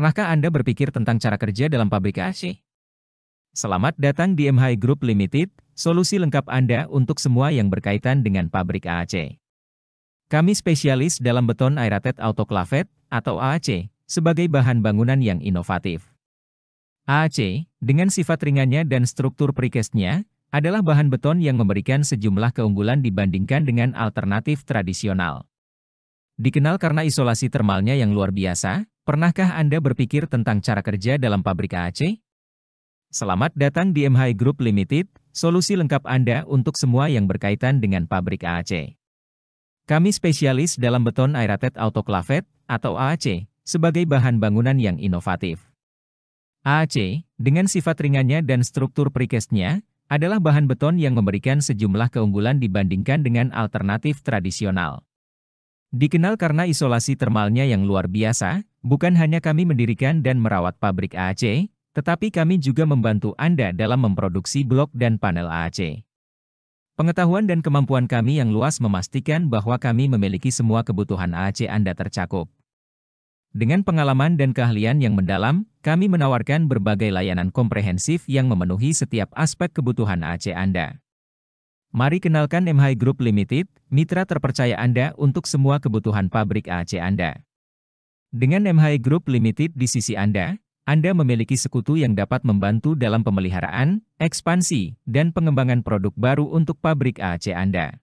Pernahkah Anda berpikir tentang cara kerja dalam pabrik AC? Selamat datang di MHI Group Limited, solusi lengkap Anda untuk semua yang berkaitan dengan pabrik AAC. Kami spesialis dalam beton aerated autoclavet atau AAC sebagai bahan bangunan yang inovatif. AAC, dengan sifat ringannya dan struktur precast-nya adalah bahan beton yang memberikan sejumlah keunggulan dibandingkan dengan alternatif tradisional. Dikenal karena isolasi termalnya yang luar biasa, Pernahkah Anda berpikir tentang cara kerja dalam pabrik AAC? Selamat datang di MHI Group Limited, solusi lengkap Anda untuk semua yang berkaitan dengan pabrik AAC. Kami spesialis dalam beton aerated autoclavet atau AAC sebagai bahan bangunan yang inovatif. AAC, dengan sifat ringannya dan struktur precastnya, adalah bahan beton yang memberikan sejumlah keunggulan dibandingkan dengan alternatif tradisional. Dikenal karena isolasi termalnya yang luar biasa, bukan hanya kami mendirikan dan merawat pabrik AAC, tetapi kami juga membantu Anda dalam memproduksi blok dan panel AAC. Pengetahuan dan kemampuan kami yang luas memastikan bahwa kami memiliki semua kebutuhan AAC Anda tercakup. Dengan pengalaman dan keahlian yang mendalam, kami menawarkan berbagai layanan komprehensif yang memenuhi setiap aspek kebutuhan AAC Anda. Mari kenalkan MHI Group Limited, mitra terpercaya Anda untuk semua kebutuhan pabrik AC Anda. Dengan MHI Group Limited di sisi Anda, Anda memiliki sekutu yang dapat membantu dalam pemeliharaan, ekspansi, dan pengembangan produk baru untuk pabrik AC Anda.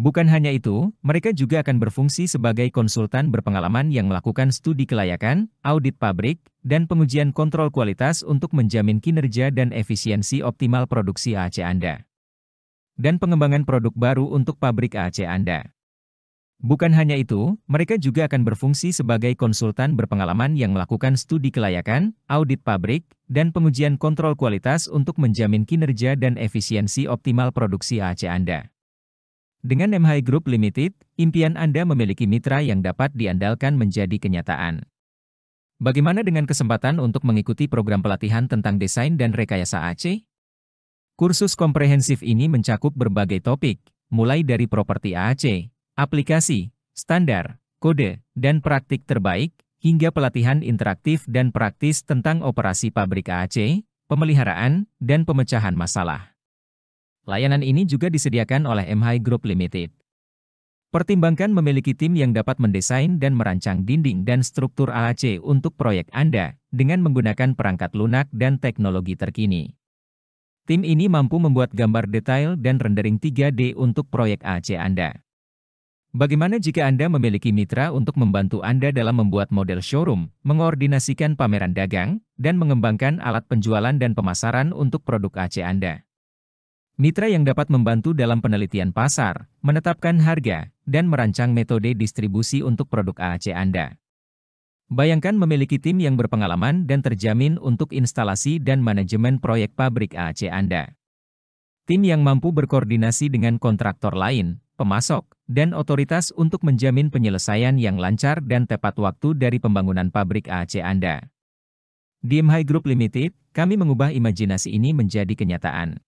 Bukan hanya itu, mereka juga akan berfungsi sebagai konsultan berpengalaman yang melakukan studi kelayakan, audit pabrik, dan pengujian kontrol kualitas untuk menjamin kinerja dan efisiensi optimal produksi AC Anda dan pengembangan produk baru untuk pabrik AC Anda. Bukan hanya itu, mereka juga akan berfungsi sebagai konsultan berpengalaman yang melakukan studi kelayakan, audit pabrik, dan pengujian kontrol kualitas untuk menjamin kinerja dan efisiensi optimal produksi AC Anda. Dengan MHI Group Limited, impian Anda memiliki mitra yang dapat diandalkan menjadi kenyataan. Bagaimana dengan kesempatan untuk mengikuti program pelatihan tentang desain dan rekayasa AC? Kursus komprehensif ini mencakup berbagai topik, mulai dari properti AAC, aplikasi, standar, kode, dan praktik terbaik, hingga pelatihan interaktif dan praktis tentang operasi pabrik AAC, pemeliharaan, dan pemecahan masalah. Layanan ini juga disediakan oleh MHI Group Limited. Pertimbangkan memiliki tim yang dapat mendesain dan merancang dinding dan struktur AAC untuk proyek Anda dengan menggunakan perangkat lunak dan teknologi terkini. Tim ini mampu membuat gambar detail dan rendering 3D untuk proyek AC Anda. Bagaimana jika Anda memiliki mitra untuk membantu Anda dalam membuat model showroom, mengoordinasikan pameran dagang, dan mengembangkan alat penjualan dan pemasaran untuk produk AC Anda? Mitra yang dapat membantu dalam penelitian pasar, menetapkan harga, dan merancang metode distribusi untuk produk AC Anda. Bayangkan memiliki tim yang berpengalaman dan terjamin untuk instalasi dan manajemen proyek pabrik AC Anda. Tim yang mampu berkoordinasi dengan kontraktor lain, pemasok, dan otoritas untuk menjamin penyelesaian yang lancar dan tepat waktu dari pembangunan pabrik AC Anda. Di MHI Group Limited, kami mengubah imajinasi ini menjadi kenyataan.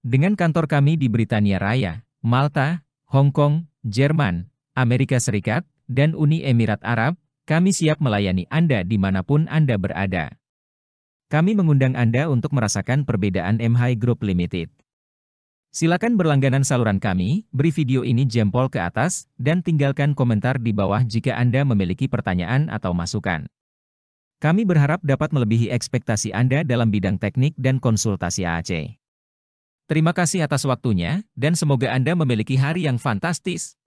Dengan kantor kami di Britania Raya, Malta, Hong Kong, Jerman, Amerika Serikat, dan Uni Emirat Arab, kami siap melayani Anda dimanapun Anda berada. Kami mengundang Anda untuk merasakan perbedaan MH Group Limited. Silakan berlangganan saluran kami, beri video ini jempol ke atas, dan tinggalkan komentar di bawah jika Anda memiliki pertanyaan atau masukan. Kami berharap dapat melebihi ekspektasi Anda dalam bidang teknik dan konsultasi AAC. Terima kasih atas waktunya, dan semoga Anda memiliki hari yang fantastis.